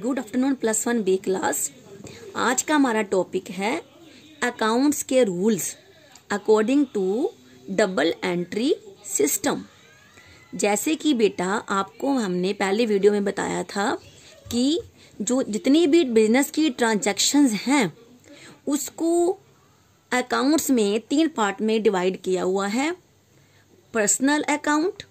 good afternoon plus one B class आज का हमारा टॉपिक है अकाउंट्स के rules according to double entry system जैसे कि बेटा आपको हमने पहले वीडियो में बताया था कि जो जितनी भी बिजनेस की ट्रांजैक्शंस हैं उसको अकाउंट्स में तीन पार्ट में डिवाइड किया हुआ है personal account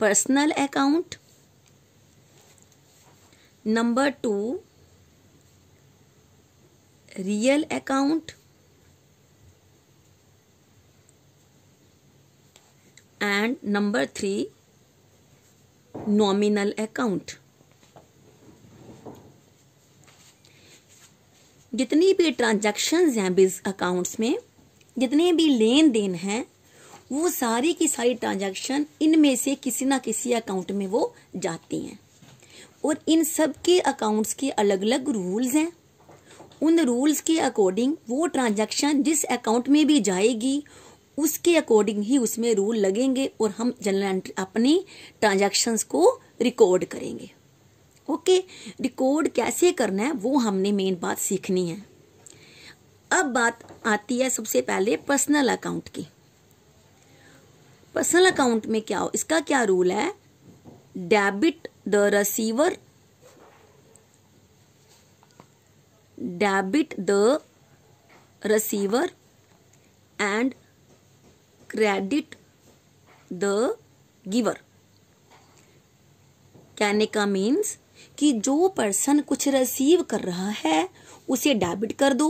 personal account number two real account and number three nominal account जितनी भी ट्रांजैक्शंस हैं बिज अकाउंट्स में जितने भी लेन देन हैं वो सारी की सारी ट्रांजैक्शन इनमें से किसी ना किसी अकाउंट में वो जाती हैं और इन सब के अकाउंट्स के अलग अलग रूल्स हैं उन रूल्स के अकॉर्डिंग वो ट्रांजैक्शन जिस अकाउंट में भी जाएगी उसके अकॉर्डिंग ही उसमें रूल लगेंगे और हम जनरल अपनी ट्रांजेक्शन्स को रिकॉर्ड करेंगे ओके रिकॉर्ड कैसे करना है वो हमने मेन बात सीखनी है अब बात आती है सबसे पहले पर्सनल अकाउंट की पर्सनल अकाउंट में क्या हो इसका क्या रूल है debit the receiver debit the receiver and credit the giver कहने का मीन्स कि जो पर्सन कुछ रिसीव कर रहा है उसे डेबिट कर दो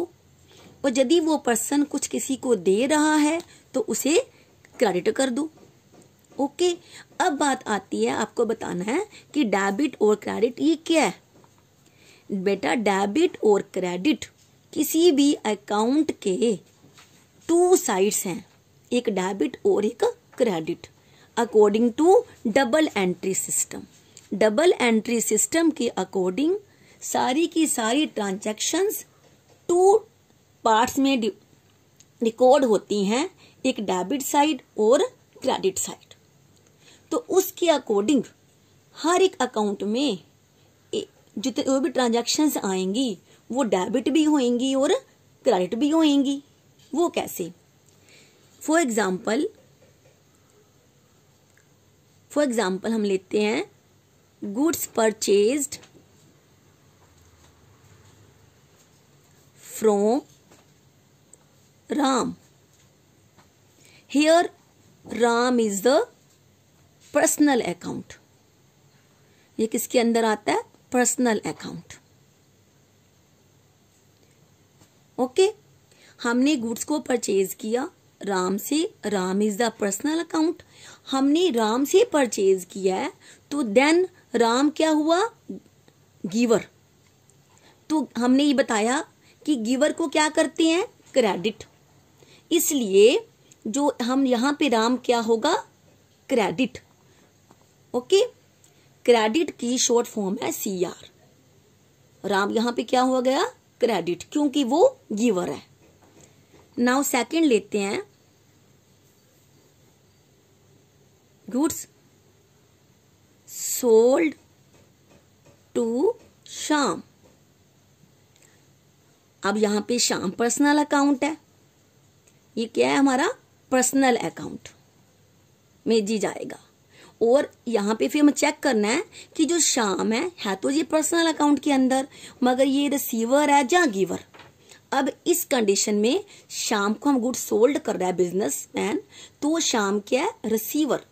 और यदि वो पर्सन कुछ किसी को दे रहा है तो उसे क्रेडिट कर दूँ ओके अब बात आती है आपको बताना है कि डेबिट और क्रेडिट ये क्या है बेटा डेबिट और क्रेडिट किसी भी अकाउंट के टू साइड्स हैं एक डेबिट और एक credit according to double entry system double entry system के अकॉर्डिंग सारी की सारी ट्रांजैक्शंस टू पार्ट्स में रिकॉर्ड होती हैं एक डेबिट साइड और क्रेडिट साइड तो उसके अकॉर्डिंग हर एक अकाउंट में जितने जो भी ट्रांजैक्शंस आएंगी वो डेबिट भी होएंगी और क्रेडिट भी होएंगी वो कैसे फॉर एग्जाम्पल फॉर एग्जाम्पल हम लेते हैं goods purchased from Ram here ram is the personal account ये किसके अंदर आता है पर्सनल अकाउंट ओके हमने गुड्स को परचेज किया राम से Ram is the personal account हमने राम से परचेज किया है तो देन राम क्या हुआ गिवर तो हमने ये बताया कि गिवर को क्या करते हैं क्रेडिट इसलिए जो हम यहाँ पे राम क्या होगा क्रेडिट ओके क्रेडिट की शॉर्ट फॉर्म है सी आर राम यहाँ पे क्या हो गया क्रेडिट क्योंकि वो गिवर है नाउ सेकंड लेते हैं गुड्स सोल्ड टू शाम अब यहां पे शाम पर्सनल अकाउंट है ये क्या है हमारा पर्सनल अकाउंट में जी जाएगा और यहाँ पे फिर हमें चेक करना है कि जो शाम है है तो ये पर्सनल अकाउंट के अंदर मगर ये रिसीवर है या गिवर अब इस कंडीशन में शाम को हम गुड सोल्ड कर रहा तो है बिजनेस मैन तो शाम क्या है रिसीवर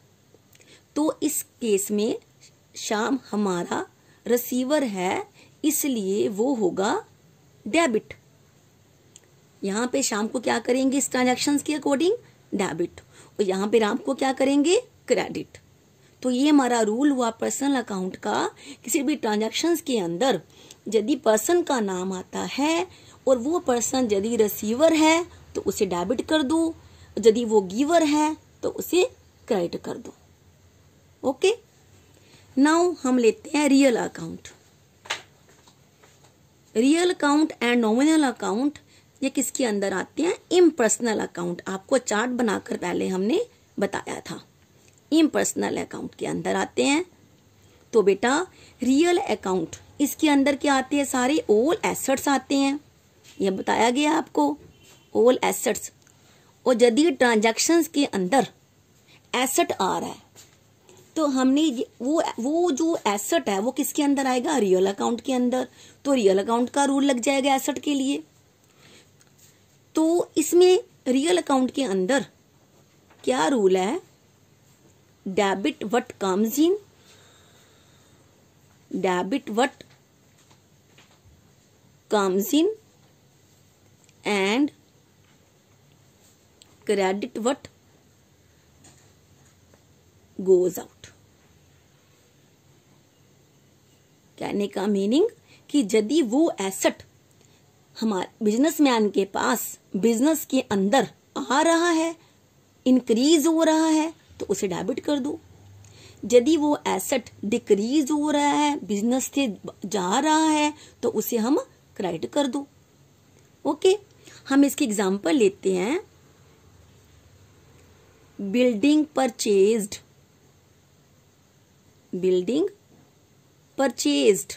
तो इस केस में शाम हमारा रिसीवर है इसलिए वो होगा डेबिट यहाँ पे शाम को क्या करेंगे इस ट्रांजेक्शन के अकॉर्डिंग डेबिट और यहाँ पर आपको क्या करेंगे क्रेडिट तो ये हमारा रूल हुआ पर्सनल अकाउंट का किसी भी ट्रांजेक्शन के अंदर यदि पर्सन का नाम आता है और वो पर्सन यदि रिसीवर है तो उसे डेबिट कर दो यदि वो गिवर है तो उसे क्रेडिट कर दो ओके नाउ हम लेते हैं real account real account and nominal account ये किसके अंदर आते हैं इम्पर्सनल अकाउंट आपको चार्ट बनाकर पहले हमने बताया था इम्पर्सनल अकाउंट के अंदर आते हैं तो बेटा रियल अकाउंट इसके अंदर क्या आते हैं सारे ओल एसेट्स आते हैं यह बताया गया आपको ओल एसेट्स और यदि ट्रांजैक्शंस के अंदर एसेट आ रहा है तो हमने वो वो जो एसेट है वो किसके अंदर आएगा रियल अकाउंट के अंदर तो रियल अकाउंट का रूल लग जाएगा एसेट के लिए तो इसमें रियल अकाउंट के अंदर क्या रूल है debit what comes in debit what comes in and credit what goes out कहने का मीनिंग कि यदि वो एसेट हमारे बिजनेसमैन के पास बिजनेस के अंदर आ रहा है इंक्रीज हो रहा है तो उसे डेबिट कर दो यदि वो एसेट डिक्रीज हो रहा है बिजनेस से जा रहा है तो उसे हम क्रेडिट कर दो ओके हम इसकी एग्जांपल लेते हैं बिल्डिंग परचेज्ड बिल्डिंग परचेज्ड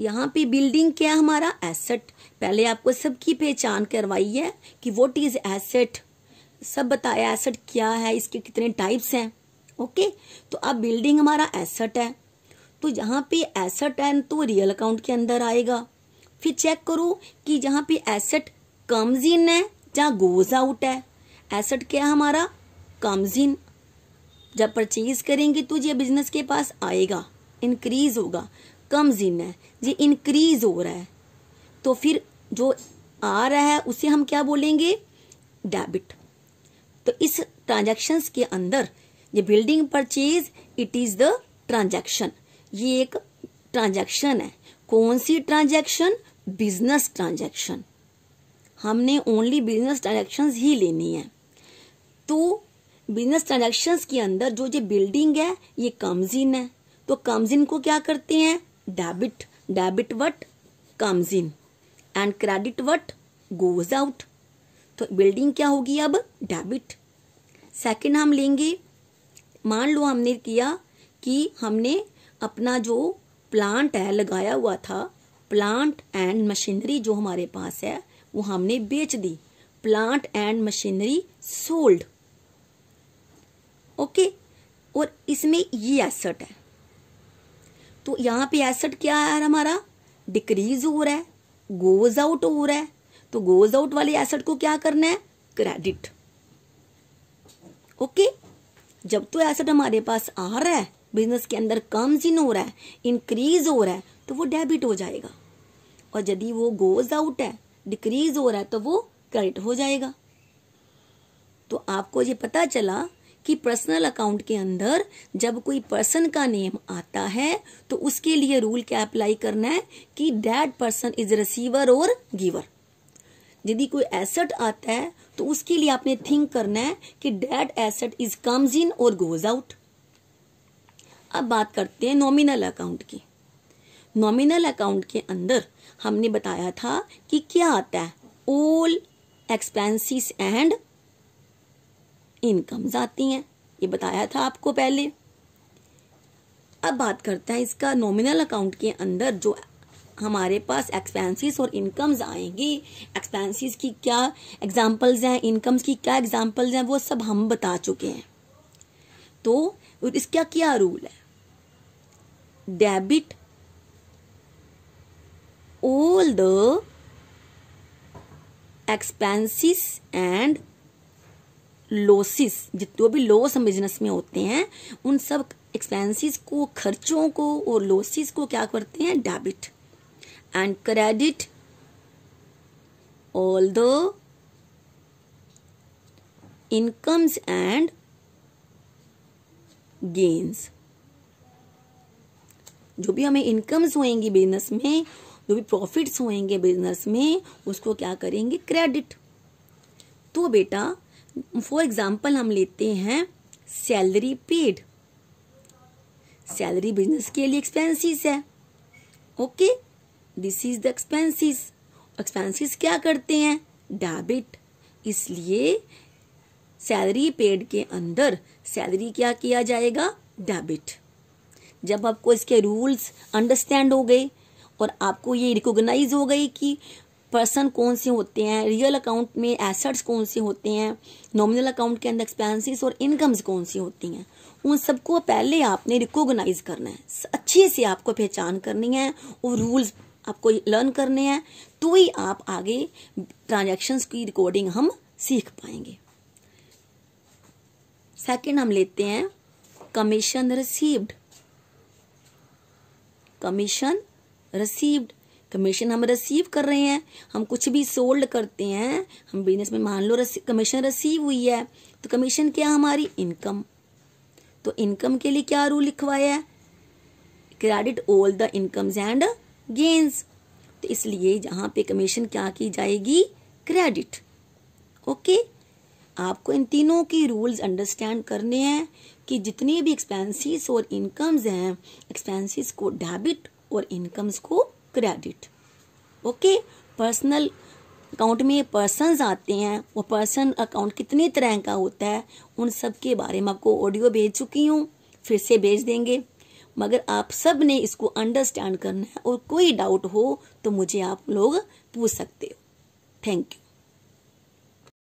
यहाँ पे बिल्डिंग क्या है हमारा एसेट पहले आपको सबकी पहचान करवाई है कि वॉट इज एसेट सब बताया एसेट क्या है इसके कितने टाइप्स हैं ओके तो अब बिल्डिंग हमारा एसेट है तो यहाँ पे एसेट है तो रियल अकाउंट के अंदर आएगा फिर चेक करो कि जहाँ पे एसेट कम्स इन है जहाँ गोज आउट है एसेट क्या है हमारा कम्स इन जब परचेज करेंगे तो ये बिजनेस के पास आएगा इंक्रीज होगा कम्स इन है ये इंक्रीज हो रहा है तो फिर जो आ रहा है उसे हम क्या बोलेंगे डेबिट तो इस ट्रांजैक्शंस के अंदर ये building purchase it is the transaction ये एक ट्रांजैक्शन है कौन सी ट्रांजैक्शन बिजनेस ट्रांजैक्शन हमने ओनली बिजनेस ट्रांजेक्शन ही लेनी है तो बिजनेस ट्रांजैक्शंस के अंदर जो ये बिल्डिंग है ये कम्स इन है तो कम्स इन को क्या करते हैं debit debit what comes in and credit what goes out तो बिल्डिंग क्या होगी अब डेबिट सेकेंड हम लेंगे मान लो हमने किया कि हमने अपना जो प्लांट है लगाया हुआ था प्लांट एंड मशीनरी जो हमारे पास है वो हमने बेच दी plant and machinery sold okay और इसमें ये एसेट है तो यहाँ पे एसेट क्या है हमारा डिक्रीज हो रहा है गोज आउट हो रहा है तो गोज आउट वाले एसेट को क्या करना है क्रेडिट ओके जब तो एसेट हमारे पास आ रहा है बिजनेस के अंदर कम्स इन हो रहा है इंक्रीज हो रहा है तो वो डेबिट हो जाएगा और यदि वो गोज आउट है डिक्रीज हो रहा है तो वो क्रेडिट हो जाएगा तो आपको ये पता चला कि पर्सनल अकाउंट के अंदर जब कोई पर्सन का नेम आता है तो उसके लिए रूल क्या अप्लाई करना है कि डैट पर्सन इज रिसीवर और गिवर यदि कोई एसेट आता है तो उसके लिए आपने थिंक करना है कि that asset is comes in और गोज आउट अब बात करते हैं नॉमिनल अकाउंट की नॉमिनल अकाउंट के अंदर हमने बताया था कि क्या आता है ओल एक्सपेंसिस एंड इनकम्स आती हैं ये बताया था आपको पहले अब बात करते हैं इसका नॉमिनल अकाउंट के अंदर जो हमारे पास एक्सपेंसेस और इनकम्स आएंगी एक्सपेंसेस की क्या एग्जांपल्स हैं इनकम्स की क्या एग्जांपल्स हैं वो सब हम बता चुके हैं तो इसका क्या रूल है debit all the expenses and losses जितने भी लॉस हम बिजनेस में होते हैं उन सब एक्सपेंसेस को खर्चों को और लॉसिस को क्या करते हैं debit and credit all the incomes and gains जो भी हमें इनकम्स होएंगी बिजनेस में जो भी प्रॉफिट्स होएंगे बिजनेस में उसको क्या करेंगे क्रेडिट तो बेटा फॉर एग्जाम्पल हम लेते हैं सैलरी पेड सैलरी बिजनेस के लिए एक्सपेंसिस है okay this is the expenses expenses क्या करते हैं डेबिट इसलिए सैलरी पेड के अंदर सैलरी क्या किया जाएगा डेबिट जब आपको इसके रूल्स अंडरस्टैंड हो गए और आपको ये रिकॉग्नाइज हो गई कि पर्सन कौन से होते हैं रियल अकाउंट में एसेट्स कौन से होते हैं नॉमिनल अकाउंट के अंदर एक्सपेंसेस और इनकम्स कौन सी होती हैं उन सबको पहले आपने रिकोगनाइज करना है अच्छे से आपको पहचान करनी है और रूल्स आपको लर्न करने हैं तो ही आप आगे ट्रांजेक्शन की रिकॉर्डिंग हम सीख पाएंगे सेकेंड हम लेते हैं commission received commission received commission हम रिसीव कर रहे हैं हम कुछ भी सोल्ड करते हैं हम बिजनेस में मान लो कमीशन रिसीव हुई है तो कमीशन क्या हमारी इनकम तो इनकम के लिए क्या रूल लिखवाया है credit all the incomes and gains तो इसलिए यहाँ पे कमीशन क्या की जाएगी क्रेडिट ओके आपको इन तीनों की रूल्स अंडरस्टैंड करने हैं कि जितने भी एक्सपेंसेस और इनकम्स हैं एक्सपेंसेस को डेबिट और इनकम्स को क्रेडिट ओके पर्सनल अकाउंट में पर्सनस आते हैं वो पर्सन अकाउंट कितने तरह का होता है उन सब के बारे में आपको ऑडियो भेज चुकी हूँ फिर से भेज देंगे मगर आप सब ने इसको अंडरस्टैंड करना है और कोई डाउट हो तो मुझे आप लोग पूछ सकते हो थैंक यू